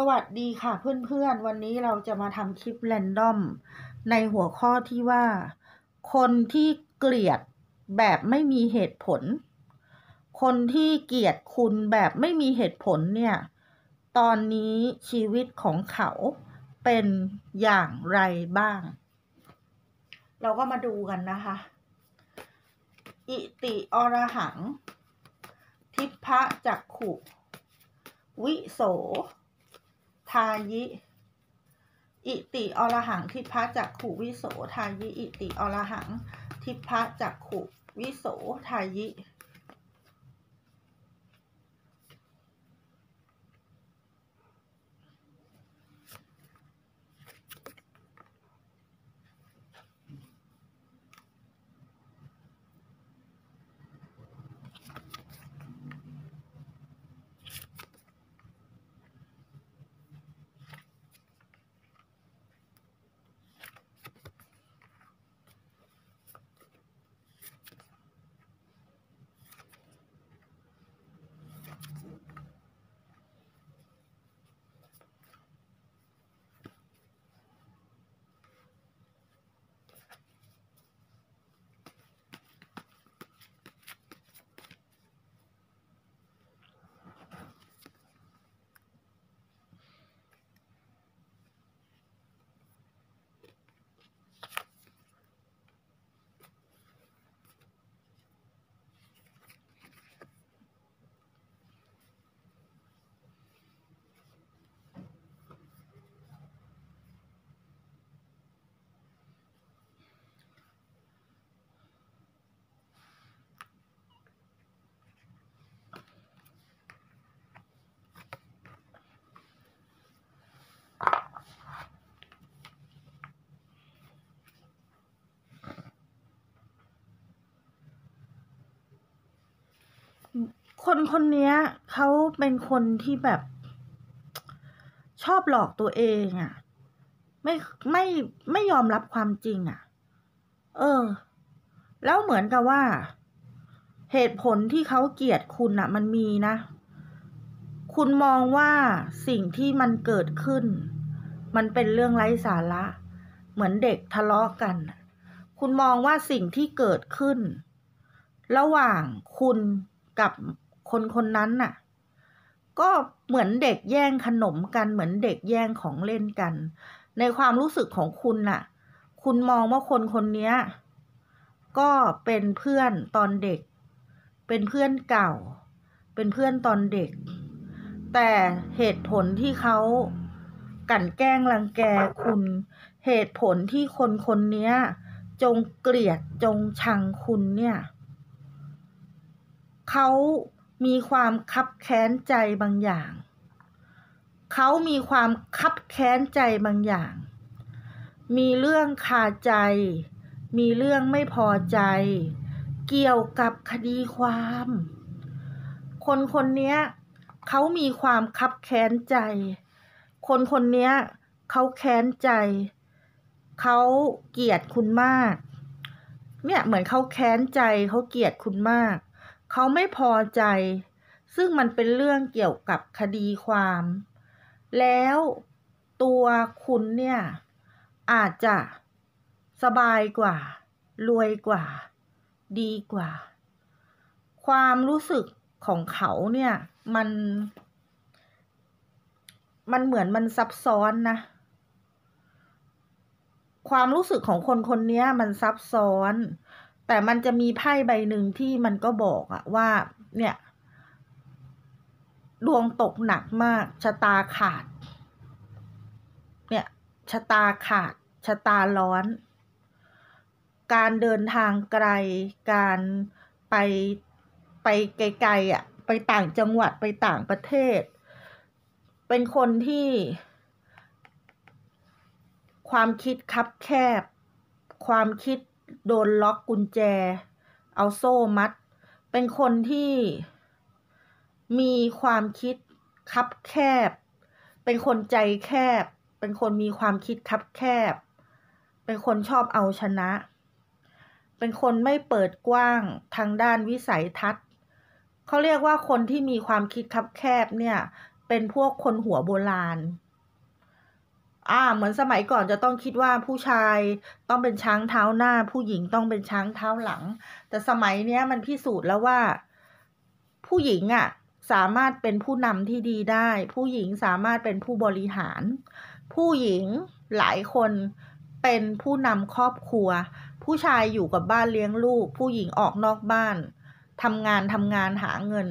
สวัสดีค่ะเพื่อนๆวันนี้เราจะมาทำคลิปแรนดอมในหัวข้อที่ว่า คนที่เกลียดแบบไม่มีเหตุผล คนที่เกลียดคุณแบบไม่มีเหตุผลเนี่ย ตอนนี้ชีวิตของเขาเป็นอย่างไรบ้าง เราก็มาดูกันนะคะ อิติอรหัง ทิพะจักขุ วิโสายิ อิติอรหังทิพะจักขุวิโส ทายิ อิติอรหังทิพะจักขุวิโส ทายิคนคนนี้เขาเป็นคนที่แบบ ชอบหลอกตัวเองอะ่ะ ไม่ไม่ไม่ยอมรับความจริงอะ่ะ เออ แล้วเหมือนกับว่า เหตุผลที่เขาเกลียดคุณอะ่ะ มันมีนะคุณมองว่าสิ่งที่มันเกิดขึ้น มันเป็นเรื่องไร้สาระเหมือนเด็กทะเลาะกันคุณมองว่าสิ่งที่เกิดขึ้น ระหว่างคุณกับคนคนนั้น น่ะ ก็เหมือนเด็กแย่งขนมกันเหมือนเด็กแย่งของเล่นกัน ในความรู้สึกของคุณน่ะ คุณมองว่าคนคนนี้ก็เป็นเพื่อนตอนเด็ก เป็นเพื่อนเก่า เป็นเพื่อนตอนเด็ก แต่เหตุผลที่เขากันแกล้งรังแกคุณเหตุผลที่คนคนนี้จงเกลียดจงชังคุณเนี่ยเขามีความคับแค้นใจบางอย่าง เขามีความคับแค้นใจบางอย่าง มีเรื่องคาใจ มีเรื่องไม่พอใจ เกี่ยวกับคดีความ คนคนนี้ เขามีความคับแค้นใจ คนคนนี้เขาแค้นใจ เขาเกลียดคุณมาก เนี่ยเหมือนเขาแค้นใจเขาเกลียดคุณมากเขาไม่พอใจ ซึ่งมันเป็นเรื่องเกี่ยวกับคดีความ แล้วตัวคุณเนี่ย อาจจะสบายกว่า รวยกว่า ดีกว่า ความรู้สึกของเขาเนี่ย มัน มันเหมือนมันซับซ้อนนะ ความรู้สึกของคนคนนี้มันซับซ้อนแต่มันจะมีไพ่ใบหนึ่งที่มันก็บอกอะว่า เนี่ยดวงตกหนักมาก ชะตาขาด เนี่ย ชะตาขาด ชะตาร้อน การเดินทางไกล การไป ไปไกลๆอะ่ะ ไปต่างจังหวัด ไปต่างประเทศ เป็นคนที่ ความคิดคับแคบความคิดโดนล็อกกุญแจ เอาโซ่มัด เป็นคนที่มีความคิดคับแคบเป็นคนใจแคบเป็นคนมีความคิดคับแคบเป็นคนชอบเอาชนะ เป็นคนไม่เปิดกว้างทางด้านวิสัยทัศน์เขาเรียกว่าคนที่มีความคิดคับแคบเนี่ยเป็นพวกคนหัวโบราณอ่าเหมือนสมัยก่อนจะต้องคิดว่าผู้ชายต้องเป็นช้างเท้าหน้า ผู้หญิงต้องเป็นช้างเท้าหลัง แต่สมัยเนี้ยมันพิสูจน์แล้วว่า ผู้หญิงอะ่ะสามารถเป็นผู้นำที่ดีได้ ผู้หญิงสามารถเป็นผู้บริหาร ผู้หญิงหลายคนเป็นผู้นำครอบครัว ผู้ชายอยู่กับบ้านเลี้ยงลูก ผู้หญิงออกนอกบ้านทำงานทำงานหาเงิน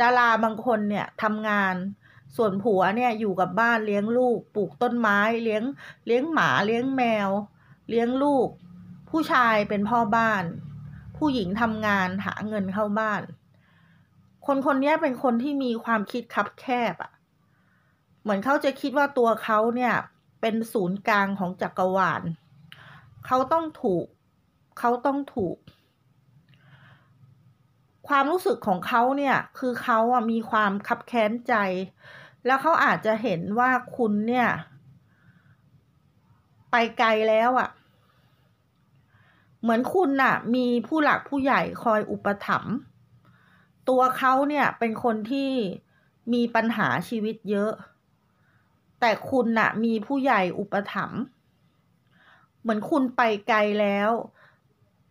ดาราบางคนเนี่ยทำงานส่วนผัว เนี่ย อยู่กับบ้านเลี้ยงลูก ปลูกต้นไม้เลี้ยงเลี้ยงหมาเลี้ยงแมว เลี้ยงลูก ผู้ชายเป็นพ่อบ้าน ผู้หญิงทำงานหาเงินเข้าบ้าน คนคนนี้เป็นคนที่มีความคิดคับแคบอะเหมือนเขาจะคิดว่าตัวเขาเนี่ย เป็นศูนย์กลางของจักรวาลเขาต้องถูก เขาต้องถูกความรู้สึกของเขาเนี่ยคือเขาอ่ะมีความคับแค้นใจ แล้วเขาอาจจะเห็นว่าคุณเนี่ย ไปไกลแล้วอ่ะ เหมือนคุณน่ะมีผู้หลักผู้ใหญ่คอยอุปถัมภ์ตัวเขาเนี่ยเป็นคนที่มีปัญหาชีวิตเยอะ แต่คุณน่ะมีผู้ใหญ่อุปถัมภ์เหมือนคุณไปไกลแล้ว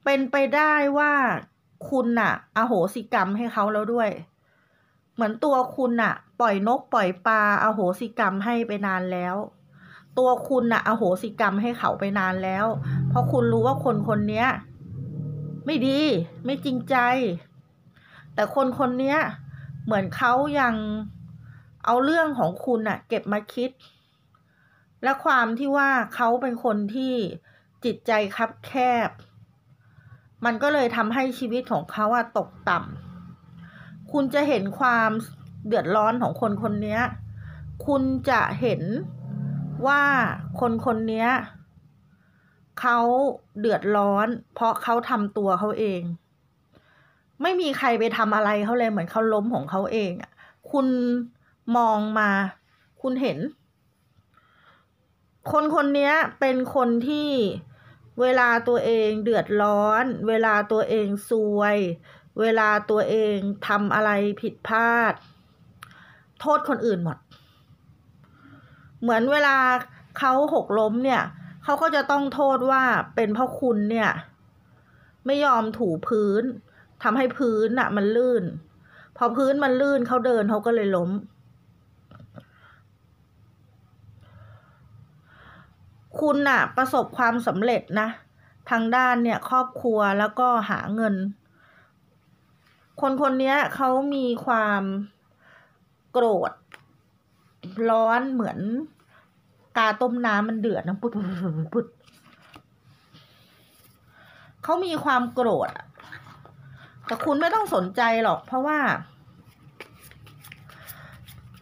เป็นไปได้ว่าคุณน่ะอโหสิกรรมให้เขาแล้วด้วย เหมือนตัวคุณน่ะ ปล่อยนกปล่อยปลาอโหสิกรรมให้ไปนานแล้ว ตัวคุณน่ะอโหสิกรรมให้เขาไปนานแล้ว เพราะคุณรู้ว่าคนคนนี้ไม่ดี ไม่จริงใจ แต่คนคนนี้เหมือนเขายังเอาเรื่องของคุณน่ะ เก็บมาคิด และความที่ว่าเขาเป็นคนที่จิตใจคับแคบมันก็เลยทำให้ชีวิตของเขาอะตกต่ำคุณจะเห็นความเดือดร้อนของคนคนนี้คุณจะเห็นว่าคนคนนี้เขาเดือดร้อน เพราะเขาทำตัวเขาเอง ไม่มีใครไปทำอะไรเขาเลยเหมือนเขาล้มของเขาเองอะคุณมองมา คุณเห็น คนคนนี้เป็นคนที่เวลาตัวเองเดือดร้อน เวลาตัวเองซวย เวลาตัวเองทำอะไรผิดพลาด โทษคนอื่นหมด เหมือนเวลาเขาหกล้มเนี่ย เขาก็จะต้องโทษว่าเป็นเพราะคุณเนี่ย ไม่ยอมถูพื้น ทำให้พื้นน่ะ มันลื่น พอพื้นมันลื่นเขาเดินเขาก็เลยล้มคุณอะประสบความสำเร็จนะทางด้านเนี่ยครอบครัวแล้วก็หาเงิน คนคนนี้เขามีความโกรธร้อนเหมือนกาต้มน้ำมันเดือดนะปุดปุ๊ดปุ๊ดเขามีความโกรธ แต่คุณไม่ต้องสนใจหรอกเพราะว่า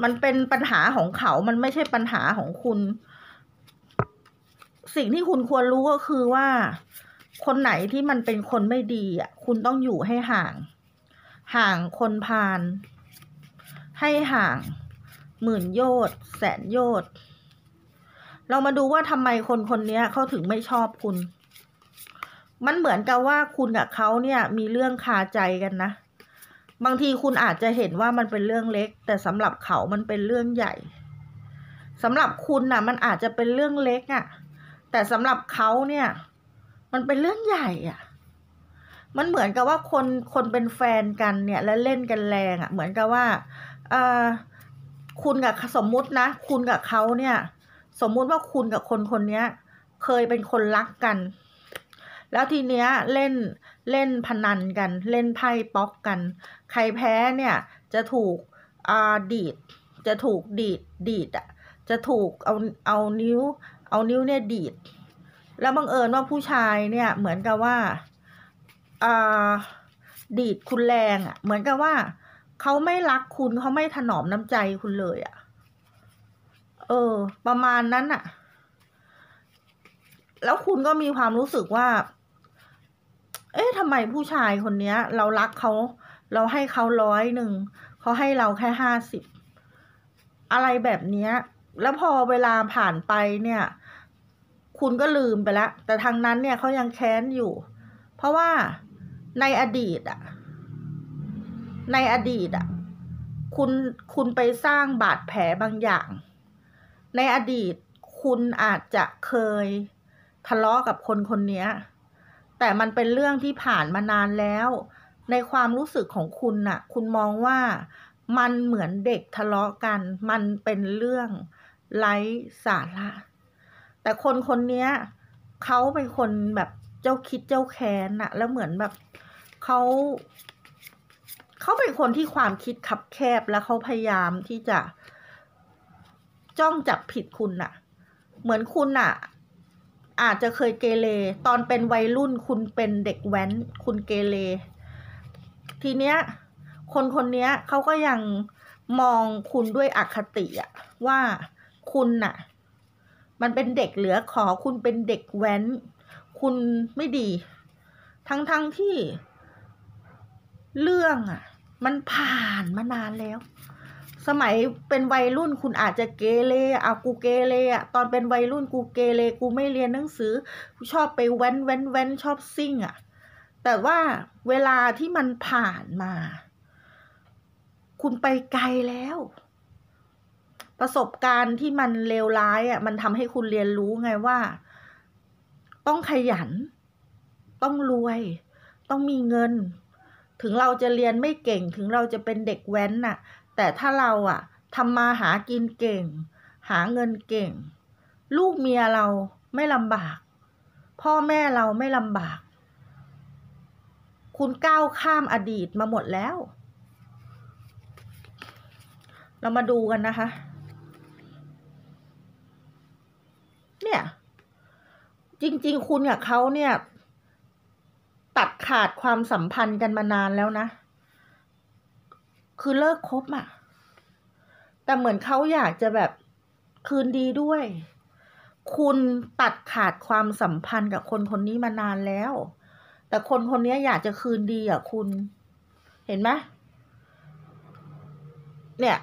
มันเป็นปัญหาของเขามันไม่ใช่ปัญหาของคุณสิ่งที่คุณควรรู้ก็คือว่า คนไหนที่มันเป็นคนไม่ดีอ่ะ คุณต้องอยู่ให้ห่าง ห่างคนพาลให้ห่างหมื่นโยดแสนโยดเรามาดูว่าทำไมคนคนนี้เขาถึงไม่ชอบคุณ มันเหมือนกับว่าคุณกับเขาเนี่ยมีเรื่องคาใจกันนะ บางทีคุณอาจจะเห็นว่ามันเป็นเรื่องเล็ก แต่สำหรับเขามันเป็นเรื่องใหญ่ สำหรับคุณนะ่ะมันอาจจะเป็นเรื่องเล็กอะ่ะแต่สำหรับเขาเนี่ย มันเป็นเรื่องใหญ่อะ่ะ มันเหมือนกับว่าคนคนเป็นแฟนกันเนี่ย แล้วเล่นกันแรงอะ่ะ เหมือนกับว่าเออคุณกับสมมุตินะ คุณกับเขาเนี่ย สมมุติว่าคุณกับคนคนนี้เคยเป็นคนรักกัน แล้วทีเนี้ยเล่นเล่นพนันกัน เล่นไพ่ป๊อกกัน ใครแพ้เนี่ย จะถูกอ่าดีดจะถูกดีดดีดอ่ะจะถูกเอาเอานิ้วเอานิ้วเนี่ยดีด แล้วบังเอิญว่าผู้ชายเนี่ย เหมือนกับว่าอดีดคุณแรงอะ่ะเหมือนกับว่าเขาไม่รักคุณเขาไม่ถนอมน้ำใจคุณเลยอะ่ะ เออ ประมาณนั้นอะ่ะ แล้วคุณก็มีความรู้สึกว่า เอ๊ะทำไมผู้ชายคนนี้เรารักเขาเราให้เขาร้อยหนึ่งเขาให้เราแค่ห้าสิบอะไรแบบเนี้ยแล้วพอเวลาผ่านไปเนี่ย คุณก็ลืมไปแล้ว แต่ทางนั้นเนี่ยเขายังแค้นอยู่ เพราะว่าในอดีตอะ ในอดีตอะคุณ คุณไปสร้างบาดแผลบางอย่าง ในอดีตคุณอาจจะเคยทะเลาะกับคนคนนี้แต่มันเป็นเรื่องที่ผ่านมานานแล้ว ในความรู้สึกของคุณน่ะ คุณมองว่า มันเหมือนเด็กทะเลาะกัน มันเป็นเรื่องไร้สาระแต่คนคนนี้เขาเป็น คนแบบเจ้าคิดเจ้าแค้นอะแล้วเหมือนแบบเขา เขาเป็นคนที่ความคิดขับแคบแล้วเขาพยายามที่จะ จ้อง จับผิดคุณอะเหมือนคุณอะอาจจะเคยเกเร ตอนเป็นวัยรุ่นคุณเป็นเด็กแว้น คุณเกเรทีเนี้ย คนคนนี้เขาก็ยังมองคุณด้วยอคติอะว่าคุณน่ะมันเป็นเด็กเหลือขอคุณเป็นเด็กแว้น คุณไม่ดี ทั้งๆทที่ เรื่องอ่ะมันผ่านมานานแล้ว สมัยเป็นวัยรุ่น คุณอาจจะเกเรอ่ะกูเกเรอ่ะ ตอนเป็นวัยรุ่น กูเกเรกูไม่เรียนหนังสือกูชอบไปแว้นแว้นแว้นชอบซิ่งอ่ะ แต่ว่าเวลาที่มันผ่านมา คุณไปไกลแล้วประสบการณ์ที่มันเลวร้ายอ่ะมันทำให้คุณเรียนรู้ไงว่า ต้องขยัน ต้องรวย ต้องมีเงิน ถึงเราจะเรียนไม่เก่งถึงเราจะเป็นเด็กแว้นน่ะ แต่ถ้าเราอ่ะทำมาหากินเก่ง หาเงินเก่ง ลูกเมียเราไม่ลำบาก พ่อแม่เราไม่ลำบาก คุณก้าวข้ามอดีตมาหมดแล้ว เรามาดูกันนะคะเนี่ย จริงๆ คุณกับเขาเนี่ย ตัดขาดความสัมพันธ์กันมานานแล้วนะคือเลิกคบอะ่ะ แต่เหมือนเขาอยากจะแบบคืนดีด้วย คุณตัดขาดความสัมพันธ์กับ คนคนนี้มานานแล้วแต่คนคนนี้อยากจะคืนดีอ่ะคุณเห็นไหมเนี่ย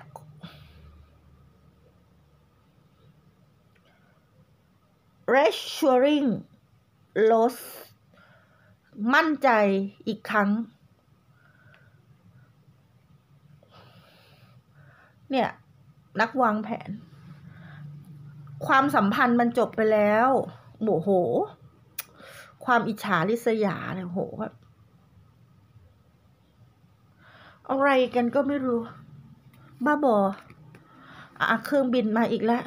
reassuring loss มั่นใจอีกครั้ง เนี่ย นักวางแผน ความสัมพันธ์มันจบไปแล้วโมโห ความอิจฉาริษยาเนี่ยโหแบบอะไรกันก็ไม่รู้ บ้าบออ่ะ เครื่องบินมาอีกแล้ว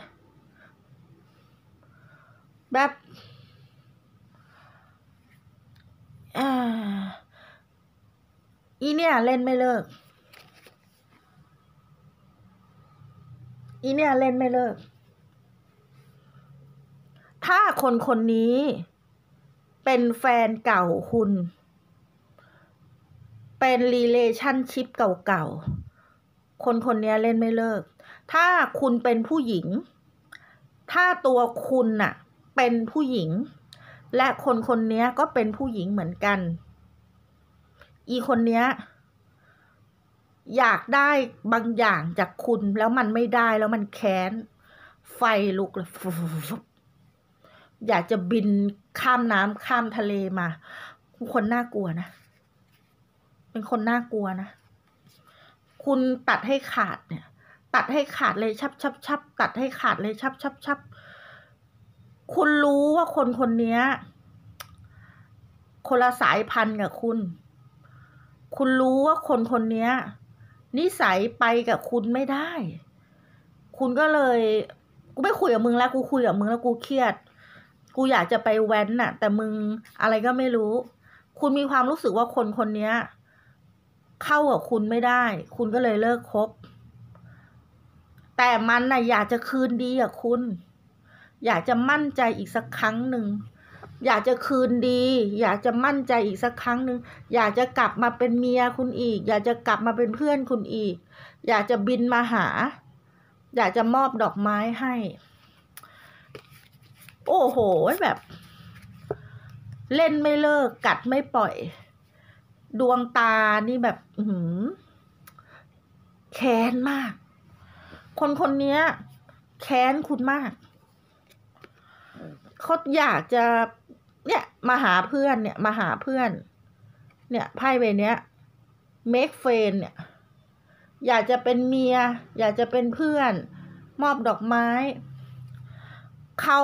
แบบอีเนี่ย เล่นไม่เลิกอีเนี่ย เล่นไม่เลิก ถ้าคนคนนี้ เป็นแฟนเก่าคุณ เป็นรีเลชั่นชิพเก่าๆคนคนนี้เล่นไม่เลิก ถ้าคุณเป็นผู้หญิง ถ้าตัวคุณน่ะเป็นผู้หญิงและคนคนนี้ก็เป็นผู้หญิงเหมือนกัน อีคนเนี้ย อยากได้บางอย่างจากคุณแล้วมันไม่ได้แล้วมันแค้นไฟลุกลอยากจะบินข้ามน้ำข้ามทะเลมาคนน่ากลัวนะ เป็นคนน่ากลัว นะคุณตัดให้ขาดเนี่ย ตัดให้ขาดเลยชับชับชับตัดให้ขาดเลยชับชับชับคุณรู้ว่าคนคนนี้คนละสายพันธุ์กับคุณ คุณรู้ว่าคนคนนี้นิสัยไปกับคุณไม่ได้ คุณก็เลยกูไม่คุยกับมึงแล้วกู คุย กับ มึง แล้วกู เครียด กูอยากจะไปแว้นน่ะ แต่มึงอะไรก็ไม่รู้ คุณมีความรู้สึกว่าคนคนนี้เข้ากับ คุณไม่ได้ คุณก็เลยเลิกคบ แต่มันน่ะอยากจะคืนดีกับคุณอยากจะมั่นใจอีกสักครั้งหนึ่งอยากจะคืนดี อยากจะมั่นใจอีกสักครั้งหนึ่งอยากจะกลับมาเป็นเมียคุณอีก อยากจะกลับมาเป็นเพื่อนคุณอีก อยากจะบินมาหา อยากจะมอบดอกไม้ให้ โอ้โหแบบ เล่นไม่เลิกกัดไม่ปล่อย ดวงตานี่แบบหืมแค้นมาก คนคนนี้แค้นคุณมากเขาอยากจะ เนี่ยมาหาเพื่อนเนี่ยมาหาเพื่อน เนี่ยไพ่ใบเนี้ย make friend เนี่ยอยากจะเป็นเมีย อยากจะเป็นเพื่อน มอบดอกไม้ เขา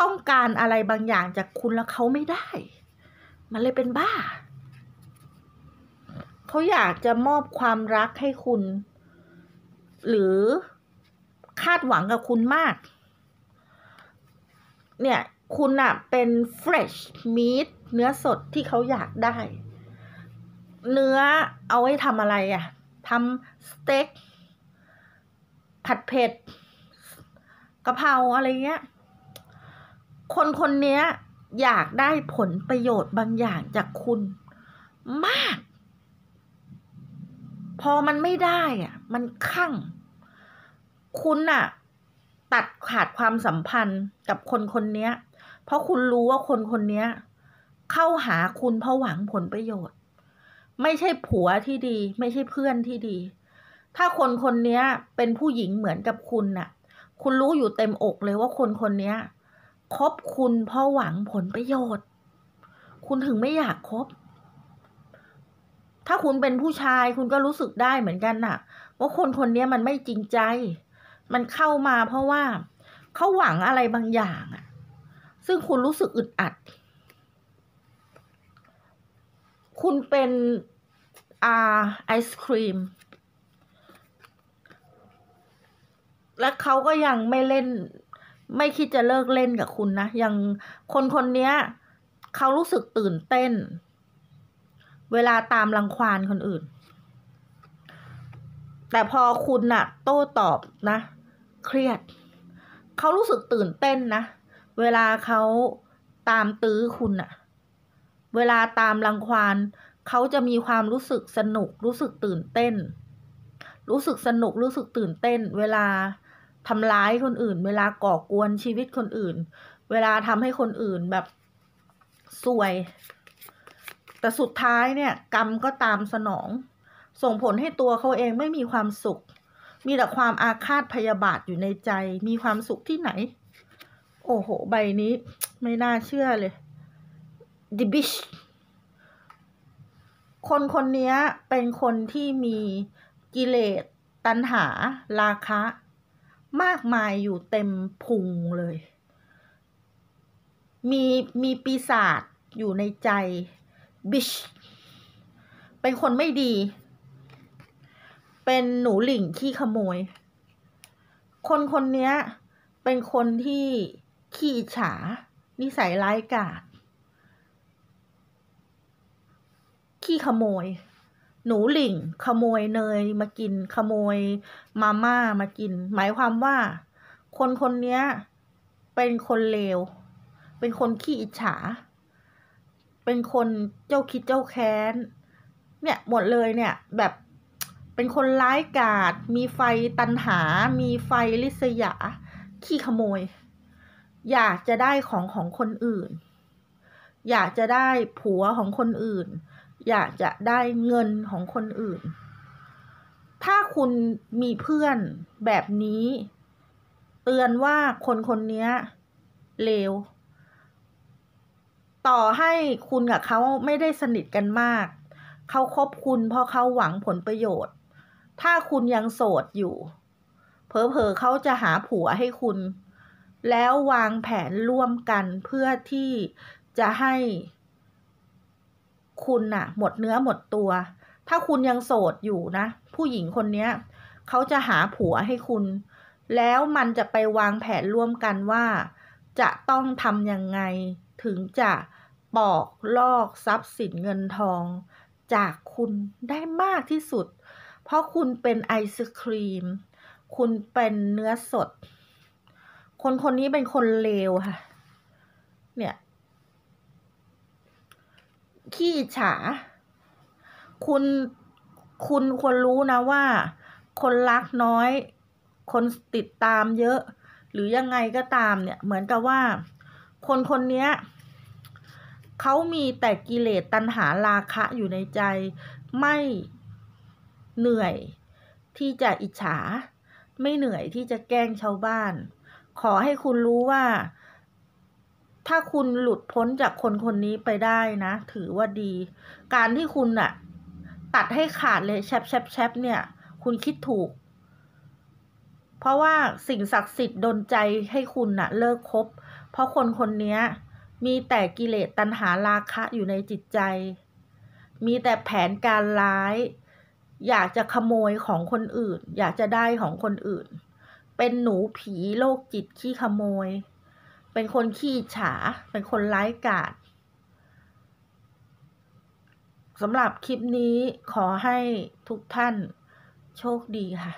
ต้องการอะไรบางอย่างจากคุณแล้วเขาไม่ได้ มันเลยเป็นบ้าเขาอยากจะมอบความรักให้คุณ หรือคาดหวังกับคุณมากเนี่ย คุณอะเป็น fresh meat เนื้อสดที่เขาอยากได้ เนื้อเอาไว้ทำอะไรอะทำสเต็ก ผัด เผ็ดกะเพราอะไร เงี้ย คนคนนี้อยากได้ผลประโยชน์บางอย่างจากคุณมาก พอมันไม่ได้อะมันคั่ง คุณอะตัดขาดความสัมพันธ์กับคนคนนี้เพราะคุณรู้ว่าคนคนนี้เข้าหาคุณเพราะหวังผลประโยชน์ ไม่ใช่ผัวที่ดี ไม่ใช่เพื่อนที่ดี ถ้าคนคนนี้เป็นผู้หญิงเหมือนกับคุณน่ะ คุณรู้อยู่เต็มอกเลยว่าคนคนนี้คบคุณเพราะหวังผลประโยชน์ คุณถึงไม่อยากคบ ถ้าคุณเป็นผู้ชายคุณก็รู้สึกได้เหมือนกันน่ะว่าคนคนนี้มันไม่จริงใจมันเข้ามาเพราะว่า เขาหวังอะไรบางอย่างอะซึ่งคุณรู้สึกอึดอัด คุณเป็นอาไอศครีม และเขาก็ยังไม่เล่น ไม่คิดจะเลิกเล่นกับคุณนะ ยังคนคนนี้เขารู้สึกตื่นเต้น เวลาตามรังควานคนอื่น แต่พอคุณนะ่ะ โต้ตอบนะเครียด เขารู้สึกตื่นเต้นนะ เวลาเขาตามตื้อคุณอะเวลาตามรังควานเขาจะมีความรู้สึกสนุก รู้สึกตื่นเต้น รู้สึกสนุก รู้สึกตื่นเต้น เวลาทำร้ายคนอื่น เวลาก่อกวนชีวิตคนอื่น เวลาทำให้คนอื่นแบบสวย แต่สุดท้ายเนี่ยกรรมก็ตามสนอง ส่งผลให้ตัวเขาเองไม่มีความสุขมีแต่ความอาฆาตพยาบาทอยู่ในใจ มีความสุขที่ไหน โอ้โห ใบนี้ไม่น่าเชื่อเลย The Beach คนคนนี้เป็นคนที่มีกิเลสตัณหาราคะ มากมายอยู่เต็มพุงเลย มี มีปีศาจอยู่ในใจ บิช เป็นคนไม่ดีเป็นหนูหลิงขี้ขโมย คนคนนี้เป็นคนที่ขี้ฉา นิสัยร้าย กาจขี้ขโมย หนูหลิงขโมยเนยมา กินขโมย มาม่ามา กิน หมายความว่า คนคนนี้เป็นคนเลว เป็นคนขี้อิจฉา เป็นคนเจ้าคิดเจ้าแค้น เนี่ยหมดเลยเนี่ยแบบเป็นคนร้ายกาดมีไฟตันหา มีไฟลิษยา ขี้ขโมย อยากจะได้ของของคนอื่น อยากจะได้ผัวของคนอื่น อยากจะได้เงินของคนอื่น ถ้าคุณมีเพื่อนแบบนี้ เตือนว่าคนคนนี้เลว ต่อให้คุณกับเขาไม่ได้สนิทกันมาก เขาคบคุณเพราะเขาหวังผลประโยชน์ถ้าคุณยังโสดอยู่ เพอเพอเขาจะหาผัวให้คุณ แล้ววางแผนร่วมกันเพื่อที่จะให้ คุณน่ะ หมดเนื้อหมดตัว ถ้าคุณยังโสดอยู่นะ ผู้หญิงคนเนี้ยเขาจะหาผัวให้คุณ แล้วมันจะไปวางแผนร่วมกันว่า จะต้องทำยังไง ถึงจะปอกลอกทรัพย์สินเงินทอง จากคุณได้มากที่สุดเพราะคุณเป็นไอศครีม คุณเป็นเนื้อสด คนคนนี้เป็นคนเลวค่ะ เนี่ย ขี้ฉา คุณ คุณควรรู้นะว่า คนรักน้อย คนติดตามเยอะ หรือยังไงก็ตามเนี่ย เหมือนกับว่า คนคนนี้ เขามีแต่กิเลสตัณหาราคะอยู่ในใจ ไม่เหนื่อยที่จะอิจฉา ไม่เหนื่อยที่จะแกล้งชาวบ้าน ขอให้คุณรู้ว่า ถ้าคุณหลุดพ้นจากคนคนนี้ไปได้นะ ถือว่าดีการที่คุณอะตัดให้ขาดเลยแชบแชบแชบเนี่ย คุณคิดถูก เพราะว่าสิ่งศักดิ์สิทธิ์ดนใจให้คุณน่ะเลิกคบ เพราะคนคนนี้มีแต่กิเลสตัณหาราคะอยู่ในจิตใจ มีแต่แผนการร้ายอยากจะขโมยของคนอื่น อยากจะได้ของคนอื่น เป็นหนูผีโรคจิตขี้ขโมย เป็นคนขี้ฉา เป็นคนร้ายกาศสำหรับคลิปนี้ขอให้ทุกท่านโชคดีค่ะ